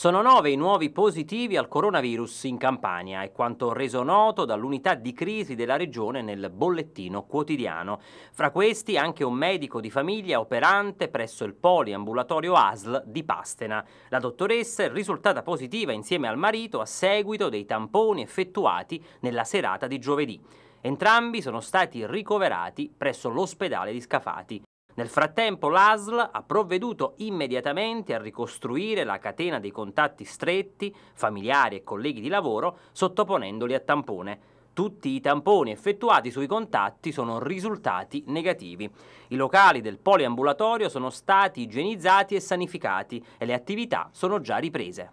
Sono nove i nuovi positivi al coronavirus in Campania, è quanto reso noto dall'unità di crisi della regione nel bollettino quotidiano. Fra questi anche un medico di famiglia operante presso il poliambulatorio ASL di Pastena. La dottoressa è risultata positiva insieme al marito a seguito dei tamponi effettuati nella serata di giovedì. Entrambi sono stati ricoverati presso l'ospedale di Scafati. Nel frattempo l'ASL ha provveduto immediatamente a ricostruire la catena dei contatti stretti, familiari e colleghi di lavoro, sottoponendoli a tampone. Tutti i tamponi effettuati sui contatti sono risultati negativi. I locali del poliambulatorio sono stati igienizzati e sanificati e le attività sono già riprese.